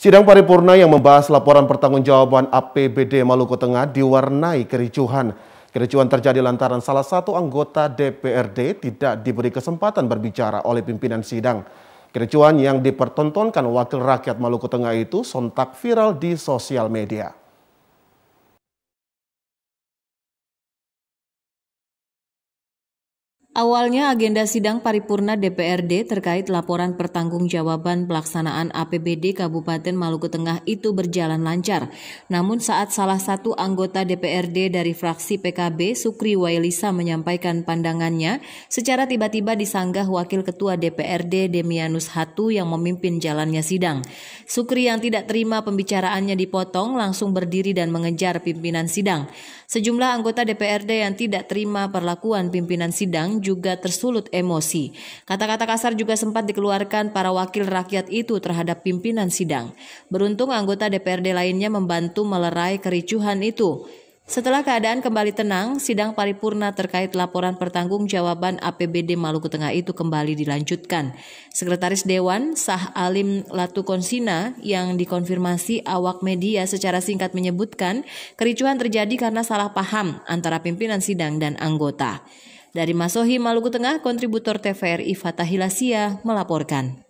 Sidang paripurna yang membahas laporan pertanggungjawaban APBD Maluku Tengah diwarnai kericuhan. Kericuhan terjadi lantaran salah satu anggota DPRD tidak diberi kesempatan berbicara oleh pimpinan sidang. Kericuhan yang dipertontonkan wakil rakyat Maluku Tengah itu sontak viral di sosial media. Awalnya agenda sidang paripurna DPRD terkait laporan pertanggungjawaban pelaksanaan APBD Kabupaten Maluku Tengah itu berjalan lancar. Namun saat salah satu anggota DPRD dari fraksi PKB, Sukri Wailisa menyampaikan pandangannya, secara tiba-tiba disanggah Wakil Ketua DPRD Demianus Hatu yang memimpin jalannya sidang. Sukri yang tidak terima pembicaraannya dipotong langsung berdiri dan mengejar pimpinan sidang. Sejumlah anggota DPRD yang tidak terima perlakuan pimpinan sidang juga juga tersulut emosi. Kata-kata kasar juga sempat dikeluarkan para wakil rakyat itu terhadap pimpinan sidang. Beruntung anggota DPRD lainnya membantu melerai kericuhan itu. Setelah keadaan kembali tenang, sidang paripurna terkait laporan pertanggungjawaban APBD Maluku Tengah itu kembali dilanjutkan. Sekretaris Dewan Sah Alim Latukonsina yang dikonfirmasi awak media secara singkat menyebutkan kericuhan terjadi karena salah paham antara pimpinan sidang dan anggota. Dari Masohi, Maluku Tengah, kontributor TVRI Fatahila Sia melaporkan.